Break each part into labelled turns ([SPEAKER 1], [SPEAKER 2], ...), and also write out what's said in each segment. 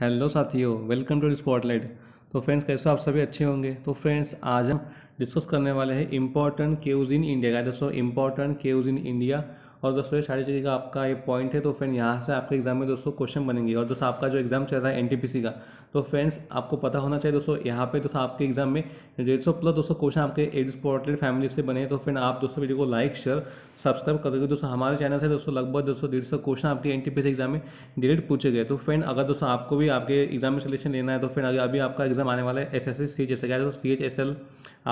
[SPEAKER 1] hello साथियों welcome to spotlight तो friends कैसे आप सभी अच्छे होंगे तो फ्रेंड्स आज हम डिस्कस करने वाले हैं इम्पॉर्टेंट केव्स इन इंडिया का दोस्तों इम्पॉर्टेंट केव्स इन इंडिया और दोस्तों ये सारी चीज़ का आपका ये पॉइंट है तो फ्रेंड यहाँ से आपके एग्जाम में दोस्तों क्वेश्चन बनेंगे और दोस्तों आपका जो एग्जाम चल रहा है एनटीपीसी का तो फ्रेंड्स आपको पता होना चाहिए दोस्तों यहाँ पे दोस्तों आपके एग्जाम में डेढ़ सौ प्लस दोस्तों क्वेश्चन आपके एड्स पोर्टेड फैमिली से बने तो फ्रेंड आप दोस्तों वीडियो को लाइक शेयर सब्सक्राइब कर दोगे दोस्तों हमारे चैनल से दोस्तों लगभग दोस्तों डेढ़ सौ क्वेश्चन आपके एन एग्जाम में डिरेक्ट पूछे गए तो फ्रेंड अगर दोस्तों आपको भी आपके एग्जाम में सिलेक्शन लेना है तो फ्रेंड अगर अभी आपका एग्जाम आने वाला है एस एस एस सी जैसे क्या दोस्तों सी एच एस एल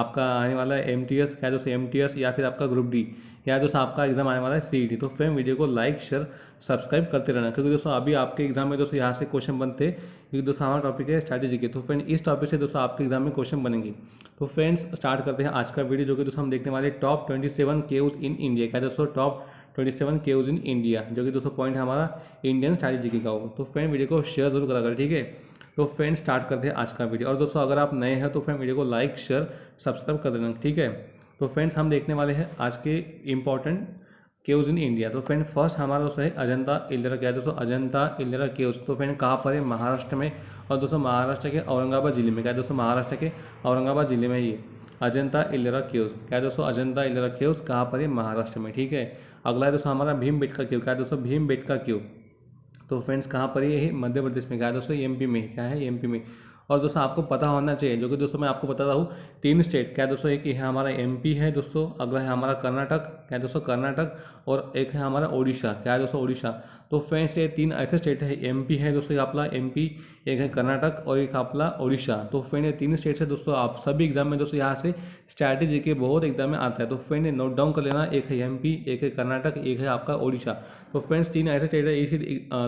[SPEAKER 1] आपका आने वाला है एम टी एस क्या दोस्तों एम टी एस या फिर आपका ग्रुप डी या दोस्तों आपका एग्जाम आने वाला है सी दी थी तो फ्रेंड वीडियो को लाइक शेयर सब्सक्राइब करते रहना क्योंकि दोस्तों अभी आपके एग्जाम में दोस्तों यहाँ से क्वेश्चन बनते क्योंकि दोस्तों हमारा टॉपिक है स्ट्रैटेजी के तो फ्रेंड इस टॉपिक से दोस्तों आपके एग्जाम में क्वेश्चन बनेंगे तो फ्रेंड्स स्टार्ट करते हैं आज का वीडियो जो कि दोस्तों हम देखने वाले top twenty seven in India का दोस्तों top twenty seven caves in India जो कि दोस्तों पॉइंट हमारा इंडियन स्ट्रैटेजी का हो तो फ्रेंड वीडियो को शेयर जरूर करा कर ठीक है तो फ्रेंड स्टार्ट करते हैं आज का वीडियो और दोस्तों अगर आप नए हैं तो फ्रेंड वीडियो को लाइक शेयर सब्सक्राइब कर देना ठीक है तो फ्रेंड्स हम देखने वाले हैं आज के इम्पॉर्टेंट केव्स इन इंडिया तो फ्रेंड फर्स्ट हमारा दोस्तों है अजंता इलेरा क्या है दोस्तों अजंता इलेरा केव्स तो फ्रेंड कहाँ पर है महाराष्ट्र में और दोस्तों महाराष्ट्र के औरंगाबाद जिले में क्या है दोस्तों महाराष्ट्र के औरंगाबाद जिले में ये अजंता इलेरा केव्स क्या है दोस्तों अजंता इलेरा केव्स कहाँ पर है महाराष्ट्र में ठीक है अगला है दोस्तों हमारा भीम बेट का क्यों क्या है दोस्तों भीम बेट का क्यों तो फ्रेंड्स कहाँ पर ये है मध्य प्रदेश में क्या है दोस्तों एम में क्या है एम में और दोस्तों आपको पता होना चाहिए जो कि दोस्तों मैं आपको बताता हूँ तीन स्टेट क्या दोस्तों एक है हमारा एम है दोस्तों अगला है हमारा कर्नाटक क्या दोस्तों कर्नाटक और एक है हमारा उड़ीसा क्या दोस्तों उड़ीसा तो फ्रेंड्स ये तीन ऐसे स्टेट है एम है दोस्तों आपका एम एक है कर्नाटक और एक आपका उड़ीसा तो फ्रेंड ये तीन स्टेट है दोस्तों आप सभी एग्जाम में दोस्तों यहाँ से स्ट्रैटेजी के बहुत एग्जाम में आता है तो फ्रेंड नोट डाउन कर लेना एक है एम एक है कर्नाटक एक है आपका उड़ीसा तो फ्रेंड्स तीन ऐसे स्टेट है इसी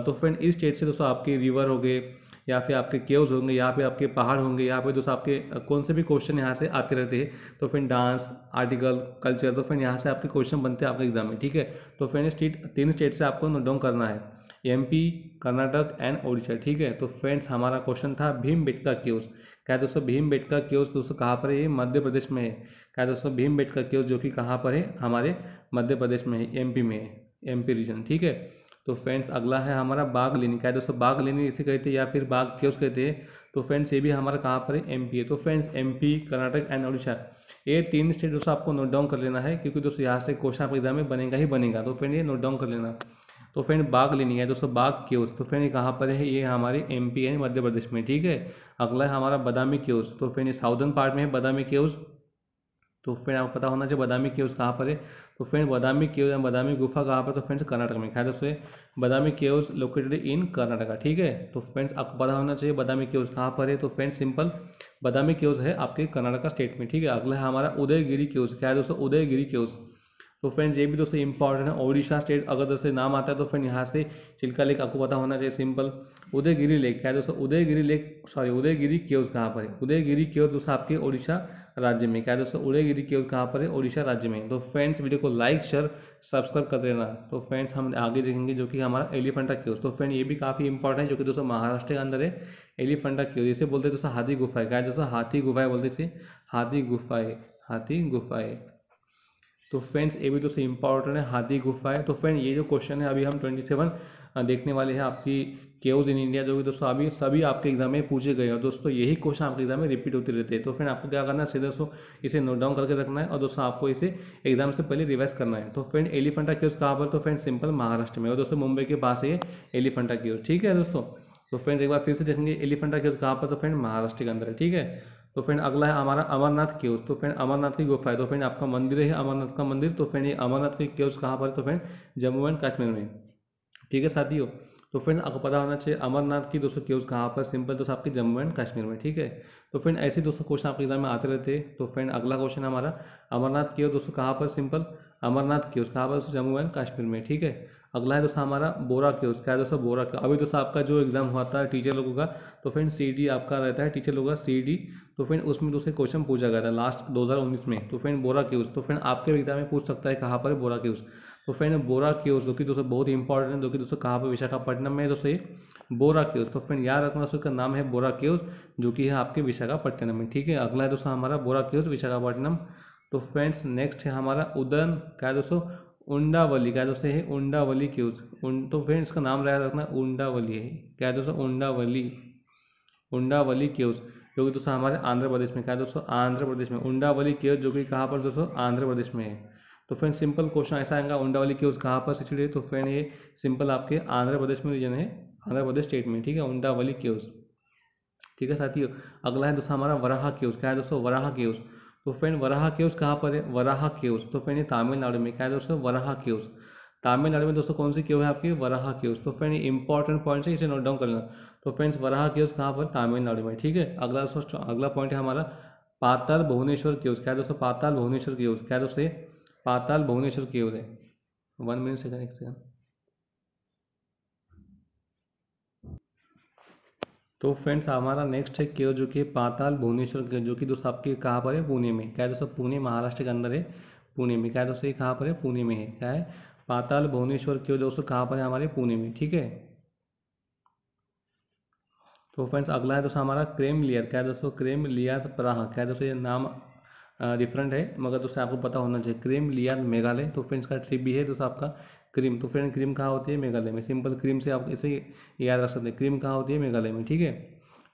[SPEAKER 1] तो फ्रेंड इस स्टेट से दोस्तों आपके रिवर हो गए या फिर आपके केव्स होंगे या फिर आपके पहाड़ होंगे या फिर दोस्तों आपके कौन से भी क्वेश्चन यहाँ से आते रहते हैं तो फिर डांस आर्टिकल कल्चर तो फिर यहाँ से आपके क्वेश्चन बनते हैं आपके एग्जाम में ठीक है तो फिर स्टेट तीन स्टेट से आपको नोट डाउन करना है पी कर्नाटक एंड ओडिशा ठीक है तो फ्रेंड्स हमारा क्वेश्चन था भीम बेटका केव्स क्या दोस्तों भीम बेटका केव्स दोस्तों कहाँ पर है ये मध्य प्रदेश में है क्या दोस्तों भीम बेटका केव्स जो कि कहाँ पर है हमारे मध्य प्रदेश में है पी में है पी रीजन ठीक है तो फ्रेंड्स अगला है हमारा बाघ लेनी क्या है दोस्तों बाघ लेनी इसे कहते हैं या फिर बाघ क्योस कहते हैं तो फ्रेंड्स ये भी हमारा कहाँ पर है एम है तो friends M Karnataka and Orissa ये तीन स्टेट दोस्तों आपको नोट डाउन कर लेना है क्योंकि दोस्तों यहाँ से क्वेश्चन आपके एग्जाम में बनेगा ही बनेगा तो फ्रेंड ये नोट डाउन कर लेना तो फ्रेंड बाघ लेनी है दोस्तों बाघ क्योस तो फ्रेंड ये कहाँ पर है ये हमारे एम पी है मध्य प्रदेश में ठीक है अगला है हमारा बदामी क्योस तो फ्रेंड ये साउदर्न पार्ट में है बदामी क्योस तो फ्रेंड आपको पता होना चाहिए बदामी केव्स कहाँ पर है तो फ्रेंड बदामी केव या बदामी गुफा कहाँ पर तो फ्रेंड्स कर्नाटक में ख्याल दोस्तों Badami caves located in Karnataka ठीक है तो फ्रेंड्स आपको पता होना चाहिए बदामी केव्स कहाँ पर है तो फ्रेंड्स सिंपल बदामी केव्स है आपके कर्नाटका स्टेट में ठीक है अगला है हमारा उदयगिरी केव्स क्या है दोस्तों उदयगिरी केव्स तो फ्रेंड्स ये भी दोस्तों इंपॉर्टेंट है ओडिशा स्टेट अगर दोस्तों नाम आता है तो फ्रेंड यहाँ से चिल्का लेक आपको पता होना चाहिए सिंपल उदयगिरी लेक क्या है दोस्तों Udayagiri lake sorry Udayagiri caves कहाँ पर है उदयगिरी केव्स दोस्तों आपके ओडिशा राज्य में क्या दोस्तों उदयगिरी केवल कहाँ पर है उड़ीसा राज्य में तो फ्रेंड्स वीडियो को लाइक शेयर सब्सक्राइब कर देना तो फ्रेंड्स हम आगे देखेंगे जो कि हमारा एलिफेंटा केव तो फ्रेंड ये भी काफ़ी इंपॉर्टेंट है जो कि दोस्तों महाराष्ट्र के अंदर है एलिफेंटा केव इसे बोलते हैं दोस्तों हाथी गुफाएं क्या है दोस्तों हाथी गुफाएं बोलते इसे हाथी गुफाएं हाथी गुफाएं तो फ्रेंड्स ये भी तो सही इंपॉर्टेंट है हाथी गुफाएं तो फ्रेंड ये जो क्वेश्चन है अभी हम ट्वेंटी सेवन देखने वाले हैं आपकी केओज इन इंडिया जो कि दोस्तों अभी सभी आपके एग्जाम में पूछे गए और दोस्तों यही क्वेश्चन आपके एग्जाम में रिपीट होते रहते हैं तो फ्रेंड आपको क्या करना है सीधे दोस्तों इसे नोट डाउन करके रखना है और दोस्तों आपको इसे एग्जाम से पहले रिवाइज करना है तो फ्रेंड एलिफेंटा केव्स कहाँ पर तो फ्रेंड सिंपल महाराष्ट्र में और दोस्तों मुंबई के पास है एलिफेंटा केव्स ठीक है दोस्तों तो फ्रेंड्स एक बार फिर से देखेंगे एलिफेंटा केव्स कहाँ पर तो फ्रेंड महाराष्ट्र के अंदर है ठीक है तो फ्रेंड अगला है हमारा अमरनाथ केव्स तो फ्रेंड अमरनाथ की गुफा है तो फ्रेंड आपका मंदिर है अमरनाथ का मंदिर तो फ्रेंड ये अमरनाथ की केव्स कहाँ पर है तो फ्रेंड जम्मू एंड कश्मीर में ठीक है साथियों तो फ्रेंड आपको पता होना चाहिए अमरनाथ की दोस्तों क्यूज कहाँ पर सिंपल दोस्तों आपके जम्मू एंड कश्मीर में ठीक है तो फ्रेंड ऐसे दोस्तों क्वेश्चन आपके एग्जाम में आते रहते तो फ्रेंड अगला क्वेश्चन हमारा अमरनाथ की दोस्तों कहाँ पर सिंपल अमरनाथ क्यूज कहाँ पर दोस्तों जम्मू एंड कश्मीर में ठीक है अगला है दोस्तों हमारा बोरा क्यूज क्या है दोस्तों बोरा क्यूज अभी दोस्तों आपका जो एग्जाम हुआ था टीचर लोगों का तो फ्रेंड सी डी आपका रहता है टीचर लोगों का सी डी तो फ्रेंड उसमें दोस्तों क्वेश्चन पूछा गया था लास्ट दो में तो फ्रेंड बोरा क्यूज तो फ्रेंड आपके एग्जाम में पूछ सकता है कहाँ पर बोरा क्यूज तो फ्रेंड बोरा क्योस जो कि दोस्तों बहुत ही इंपॉर्टेंट है जो कि दोस्तों कहाँ पर विशाखापट्टनम में दोस्तों ये बोरा क्योस तो फ्रेंड याद रखना दोस्तों का नाम है बोरा क्योस जो कि है आपके विशाखापट्टनम में ठीक है अगला है दोस्तों हमारा बोरा क्योस विशाखापट्टनम तो फ्रेंड्स नेक्स्ट है हमारा उदन क्या है दोस्तों उंडावली क्या दोस्तों है उंडावली क्यूज उन तो फ्रेंड्स का नाम याद रखना उंडावली है क्या दोस्तों उंडावली उंडावली क्यूज जो कि दोस्तों हमारे आंध्र प्रदेश में क्या दोस्तों आंध्र प्रदेश में उंडावली क्यूज जो कि कहाँ पर दोस्तों आंध्र प्रदेश में है तो फ्रेंड सिंपल क्वेश्चन ऐसा आएगा उंडावली की उस कहाँ पर सिचुएट है तो फ्रेंड ये सिंपल आपके आंध्र प्रदेश में रीजन है आंध्र प्रदेश स्टेट में ठीक है उंडावली केव्स ठीक है साथियों अगला है दोस्तों हमारा वराहा केव्स क्या है दोस्तों वराहा केव्स तो फ्रेंड वराहा केव्स कहाँ पर है वराहा केव्स तो फ्रेंड ये तमिलनाडु में क्या है दोस्तों वराहा केव्स तमिलनाडु में दोस्तों कौन सी केव है आपकी वराहा केव्स तो फ्रेंड इंपॉर्टेंट पॉइंट है इसे नोट डाउन कर लेना तो फ्रेंड्स वराहा केव्स कहाँ पर तमिलनाडु में ठीक है अगला दोस्तों अगला पॉइंट है हमारा पाताल भुवनेश्वर केव्स क्या है दोस्तों पाताल भुवनेश्वर केव्स क्या दोस्तों पाताल भुवनेश्वर की ओर है वन मिनट से एक सेकंड तो फ्रेंड्स हमारा नेक्स्ट है केयर जो कि पाताल भुवनेश्वर के जो कि दोस्तों आपके कहाँ पर है पुणे में क्या दोस्तों पुणे महाराष्ट्र के अंदर है पुणे में क्या दोस्तों ये कहाँ पर है पुणे में है क्या है पाताल भुवनेश्वर केयर दोस्तों कहाँ पर है हमारे पुणे में ठीक है तो फ्रेंड्स अगला है दोस्तों हमारा क्रेम लियर क्या है दोस्तों क्रेम लियर प्राह क्या है दोस्तों ये नाम डिफरेंट है मगर दोस्तों आपको पता होना चाहिए क्रीम लिया मेघालय तो फ्रेंड्स का ट्रिप भी है दोस्तों आपका क्रीम तो फ्रेंड क्रीम कहाँ होती है मेघालय में सिंपल क्रीम से आप ऐसे याद रख सकते हैं क्रीम कहाँ होती है मेघालय में ठीक है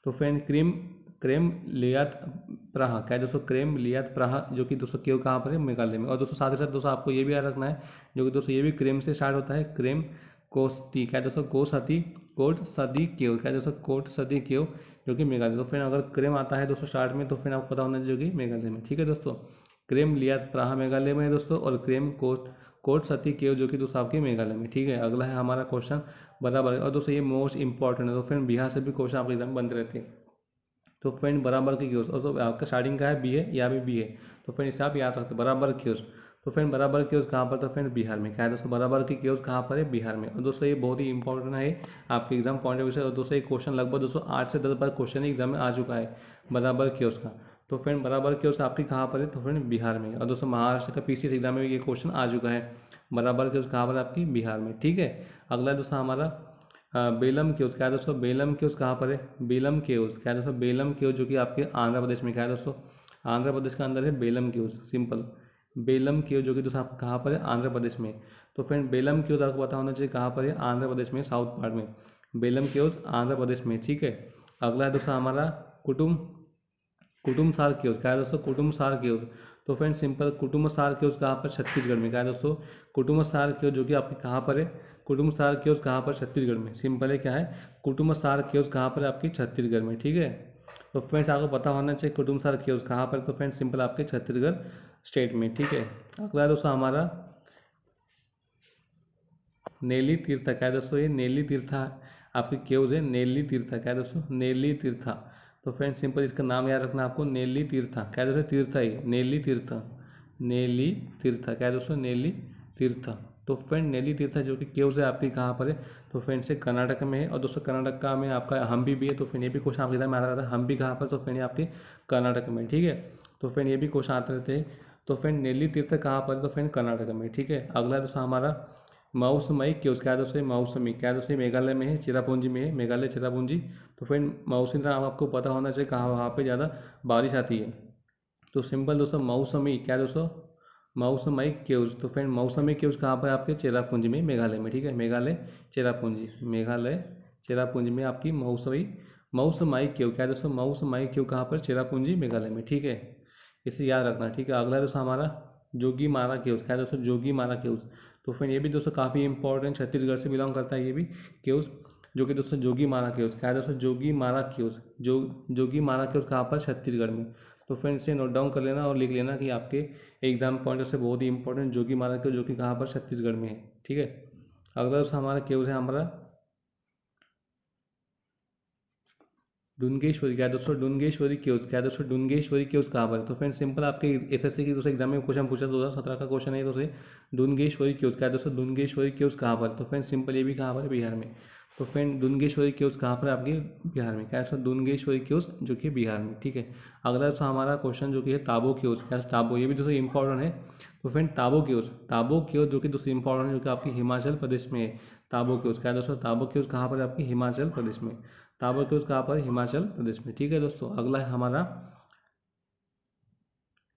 [SPEAKER 1] तो फ्रेंड क्रीम क्रेम लियात प्रहा क्या है दोस्तों क्रेम लियात प्रहा जो कि दोस्तों क्यों कहाँ पर है मेघालय में और दोस्तों साथ ही साथ दोस्तों आपको ये भी याद रखना है जो कि दोस्तों ये भी क्रेम से स्टार्ट होता है क्रेम कोस्ती क्या है दोस्तों कोसती कोट सदी क्यों क्या है दोस्तों कोट सदी क्यों जो कि मेगा तो फिर अगर क्रेम आता है दोस्तों स्टार्ट में तो फिर आपको पता होना चाहिए जो कि मेघालय में ठीक है दोस्तों क्रेम लिया प्राहा मेघालय में है दोस्तों और क्रेम कोट कोट सती केव जो कि दोस्तों आपके मेघालय में ठीक है अगला है हमारा क्वेश्चन बराबर और दोस्तों ये मोस्ट इंपॉर्टेंट है तो फ्रेंड बिहार से भी क्वेश्चन आपके एग्जाम बनते रहते हैं तो फ्रेंड बराबर की क्यों और तो आपका स्टार्टिंग का है बी है या भी बी है तो फ्रेंड इसे आप याद रखते बराबर क्यों तो फ्रेंड बराबर के कहाँ पर था फ्रेंड बिहार में क्या है दोस्तों बराबर की केव कहाँ पर है बिहार में और दोस्तों ये बहुत ही इंपॉर्टेंट है आपके एग्जाम पॉइंट ऑफ व्यू से और दोस्तों ये क्वेश्चन लगभग दोस्तों आठ से दस बार क्वेश्चन एग्जाम में आ चुका है बराबर के का तो फ्रेंड बराबर के आपकी कहाँ पर है तो फ्रेंड बिहार में और दोस्तों महाराष्ट्र का पीसीएस एग्जाम में ये क्वेश्चन आ चुका है बराबर के कहाँ पर आपकी बिहार में ठीक है अगला दोस्तों हमारा बेलम केव्स क्या है दोस्तों बेलम केव्स कहाँ पर है बेलम केव्स क्या है दोस्तों बेलम केव्स जो कि आपके आंध्र प्रदेश में क्या है दोस्तों आंध्र प्रदेश के अंदर है Belum caves simple Belum caves जो कि दोस्तों आप कहाँ पर है आंध्र प्रदेश में तो फ्रेंड बेलम ओर आपको पता होना चाहिए कहाँ पर है आंध्र प्रदेश में साउथ पार्ट में बेलम क्योज आंध्र प्रदेश में ठीक है अगला है दोस्तों हमारा कुटुम कुटुम सार क्योज क्या है दोस्तों कुटुम सार क्योज तो फ्रेंड सिंपल कुटुम सार क्योज कहाँ पर छत्तीसगढ़ में क्या है दोस्तों कुटुम सार ओर जो कि आपके कहाँ पर है कुटुम सार क्योज कहाँ पर छत्तीसगढ़ में सिंपल है क्या है कुटुम सार क्योज कहाँ पर आपकी छत्तीसगढ़ में ठीक है तो फ्रेंड्स आपको पता होना चाहिए कुटुम सार क्योज कहाँ पर तो फ्रेंड सिंपल आपके छत्तीसगढ़ स्टेट में ठीक है अगला दोस्तों हमारा नेली तीर्था क्या है दोस्तों ये नेली तीर्था आपकी केवज है नेली तीर्था क्या है दोस्तों नेली तीर्था तो फ्रेंड सिंपल इसका नाम याद रखना आपको नेली तीर्था क्या दोस्तों तीर्था ही नेली तीर्था नेली तीर्था क्या दोस्तों नेली तीर्था तो फ्रेंड नेली तीर्था जो कि क्यूज है आपकी कहाँ पर है तो फ्रेंड से कर्नाटक में है और दोस्तों कर्नाटक का में आपका हम भी है तो फ्रेंड ये भी क्वेश्चन आपके में आता रहता हम भी कहाँ पर तो फ्रेंड ये आपके कर्नाटक में ठीक है तो फ्रेंड ये भी क्वेश्चन आते रहते हैं तो फ्रेंड नेली तीर्थ कहाँ पर है तो फ्रेंड कर्नाटक में ठीक है अगला दोस्तों हमारा माउसमई के उसके आदर से माउसमी क्या दोस्तों मेघालय में है चिरापूंजी में है मेघालय चिरापूंजी तो फ्रेंड माउसिंद्रा आपको पता होना चाहिए कहाँ वहाँ पर ज़्यादा बारिश आती है तो सिंपल दोस्तों मौसमी क्या दोस्तों मौसमई केव्स तो फ्रेंड मौसमी केव्स कहाँ पर आपके चेरापूंजी में मेघालय में ठीक है मेघालय चेरापूंजी मेघालय चेरापूंजी में आपकी मौसमी मौसमाई केव क्या दोस्तों मौसमाई केव कहाँ पर चेरापूंजी मेघालय में ठीक है इसे याद रखना ठीक है अगला दोस्तों हमारा जोगी मारा केउस क्या है दोस्तों जोगी मारा केउस तो फिर ये भी दोस्तों काफ़ी इंपॉर्टेंट छत्तीसगढ़ से बिलोंग करता है ये भी केउस जो कि दोस्तों जोगी मारा केउस क्या है दोस्तों जोगी मारा केउस जो जोगी मारा केउस कहाँ पर छत्तीसगढ़ में तो फ्रेंड इसे नोट डाउन कर लेना और लिख लेना कि आपके एग्जाम पॉइंट से बहुत ही इंपॉर्टेंट जोगी मारा केव जो कि कहाँ पर छत्तीसगढ़ में है ठीक है अगला दोस्तों हमारा केउस है हमारा डुनगेश्वरी क्या दोस्तों डुनगेश्वरी क्योज क्या दोस्तों डुनगेश्वरी क्योज कहाँ पर तो फ्रेंड सिंपल आपके एस एस सी की दोस्तों एग्जाम में क्वेश्चन पूछा दो हज़ार सत्रह का क्वेश्चन है दोस्तों डुनगेश्वरी क्योज क्या दोस्तों डुनगेश्वरी क्योज कहाँ पर तो फ्रेंड सिंपल ये भी कहाँ पर बिहार में तो फ्रेंड डुंगेश्वरी क्योज कहाँ पर आपके बिहार में क्या दोस्तों दुनगेश्वरी क्योज जो कि बिहार में ठीक है अगला दोस्तों हमारा क्वेश्चन जो कि है ताबो क्योज क्या ताबो ये भी दोस्तों इंपॉर्टेंट है तो फ्रेंड ताबो क्यों ताबो क्योज जो कि दोस्तों इंपॉर्टेंट है जो कि आपकी हिमाचल प्रदेश में है ताबो क्योज क्या दोस्तों ताबो क्योज कहाँ पर आपकी हिमाचल प्रदेश में ताबरतूज कहाँ पर हिमाचल प्रदेश में ठीक है दोस्तों अगला है हमारा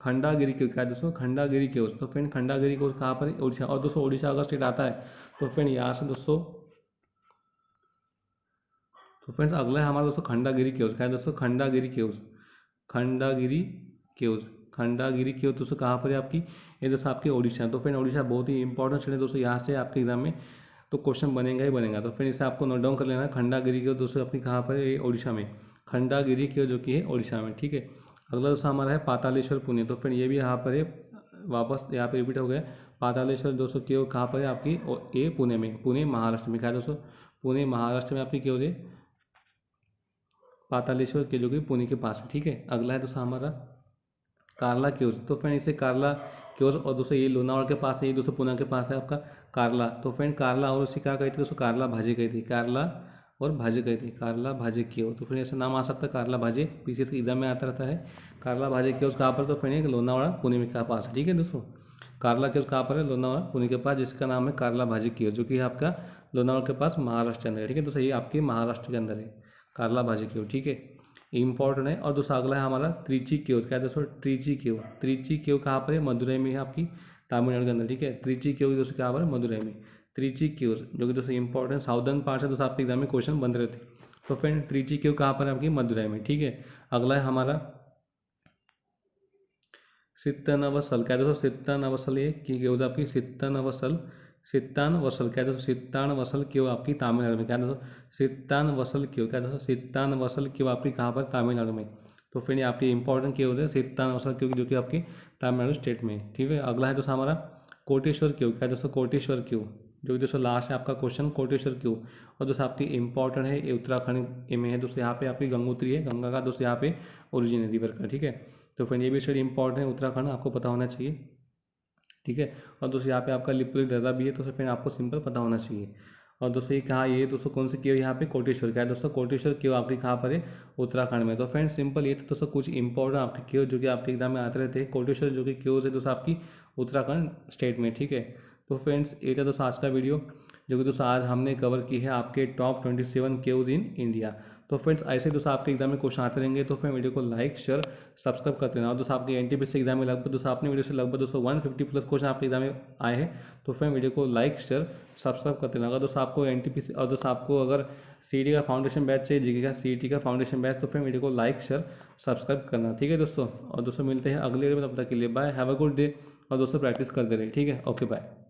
[SPEAKER 1] खंडागिरी के क्या है दोस्तों खंडागिरी के तो फ्रेंड खंडागिरी को कहाँ पर उड़ीसा और दोस्तों उड़ीसा अगर स्टेट आता है तो फ्रेंड यहाँ से दोस्तों तो फ्रेंड्स अगला है हमारा दोस्तों खंडागिरी केव्स क्या है दोस्तों Khandagiri caves Khandagiri caves Khandagiri caves दोस्तों कहाँ पर है आपकी ये दोस्तों आपके ओडिशा तो फ्रेंड ओडिशा बहुत ही इंपॉर्टेंट स्टेट है दोस्तों यहाँ से आपके एग्जाम में तो क्वेश्चन बनेगा ही बनेगा तो फिर इसे आपको नोट डाउन कर लेना खंडागिरी की दोस्तों अपनी कहाँ पर है ओडिशा में खंडागिरी की जो कि है ओडिशा में ठीक है अगला दोस्तों हमारा है पातालेश्वर पुणे तो फिर ये भी यहाँ पर है वापस यहाँ पर रिपीट हो गया पातालेश्वर दोस्तों की कहाँ पर है आपकी ए पुणे में पुणे महाराष्ट्र में क्या दोस्तों पुणे महाराष्ट्र में आपकी क्या हो पातालेश्वर के जो कि पुणे के पास में ठीक है अगला है दोस्तों हमारा कारला की ओर तो फिर इसे कारला क्योर और दूसरा ये लोनावाड़ा के पास है ये दूसरा पुणे के पास है आपका कारला तो फ्रेंड कारला और उसे क्या कही थी दोस्तों कारला भाजी कही थी कारला और भाजी कही थी कारला भाजी ओर तो फ्रेंड ऐसा नाम आ सकता है कारला भाजी पीसीएस के एग्जाम में आता रहता है कारला भाजी ओर कहाँ पर तो फ्रेंड लोनावाड़ा पुणे में कहाँ पास है ठीक है दोस्तों कारला क्योर कहाँ पर है लोनावाड़ा पुणे के पास जिसका नाम है कारला भाजी ओर जो कि आपका लोनावाड़ा के पास महाराष्ट्र के अंदर है ठीक है दोस्तों ये आपके महाराष्ट्र के अंदर है कारला भाजी ओर ठीक है इम्पोर्टेंट है और दूसरा अगला है हमारा त्रिची केव क्या है दोस्तों त्रिची केव त्रिची केव कहाँ पर है मदुरई में है आपकी तमिलनाडु के अंदर ठीक है त्रिची केव दोस्तों कहाँ पर है मदुरई में त्रिची केव जो कि दोस्तों इंपॉर्टेंट साउदर्न पार्ट है दोस्तों आपके एग्जाम में क्वेश्चन बन रहे थे तो फ्रेंड त्रिची केव कहाँ पर है आपकी मदुरई में ठीक है अगला है हमारा सित्तन अवसल क्या दोस्तों सित्तन अवसल ये केव्स आपकी सित्तन अवसल वसल क्या दोस्तों सित्तान वसल क्यों आपकी तमिलनाडु में क्या दोस्तों सित्तान वसल क्यों क्या दोस्तों सित्तान वसल क्यों आपकी कहाँ पर तमिलनाडु में तो फिर ये आपकी इंपॉर्टेंट क्यों होते हैं सित्तान वसल क्यों जो कि आपकी तमिलनाडु स्टेट में ठीक है अगला है दोस्तों हमारा कोटेश्वर क्यों क्या दोस्तों कोटेश्वर क्यों जो कि दोस्तों लास्ट है आपका क्वेश्चन कोटेश्वर क्यों और दोस्तों आपकी इंपॉर्टेंट है ये उत्तराखंड में है दोस्तों यहाँ पे आपकी गंगोत्री है गंगा का दोस्तों यहाँ पे ओरिजिन है रिवर का ठीक है तो फिर ये भी स्टेट इंपॉर्टेंट है उत्तराखंड आपको पता होना चाहिए ठीक है और दोस्तों यहाँ पे आपका लिपुलिक दर्जा भी है तो फिर आपको सिंपल पता होना चाहिए और दोस्तों ये कहा ये दोस्तों कौन से केव यहाँ पे कोटेश्वर क्या है दोस्तों कोटेश्वर केव आपके कहाँ पर है उत्तराखंड में तो फ्रेंड सिंपल ये तो दोस्तों कुछ इंपॉर्टेंट आपके केव जो कि आपके एग्जाम में आते रहते हैं कोटेश्वर जो कि केव है दोस्तों आपकी उत्तराखंड स्टेट में ठीक है तो फ्रेंड्स ये था दोस्तों आज का वीडियो जो कि दोस्तों आज हमने कवर की है आपके top twenty seven caves in India तो फ्रेंड्स ऐसे ही दोस्तों आपके एग्जाम में क्वेश्चन आते रहेंगे तो फिर वीडियो को लाइक शेयर सब्सक्राइब करते रहना और दोस्तों आपके एन टी एग्जाम में लगभग दोस्तों आपने वीडियो से लगभग दोस्तों वन फिफ्टी प्लस क्वेश्चन आपके एग्जाम में आए हैं तो फिर वीडियो को लाइक शेयर सब्सक्राइब करते रहना अगर दोस्तों आपको एन टी और दोस्तों आपको अगर सी e का फाउंडेशन बैच चाहिए जी का सी e का फाउंडेशन बैच तो फिर वीडियो को लाइक शेयर सब्सक्राइब करना ठीक है दोस्तों और दोस्तों मिलते हैं अगले वीडियो में तब तक के लिए bye have a good day और दोस्तों प्रैक्टिस करते रहे ठीक है ओके बाय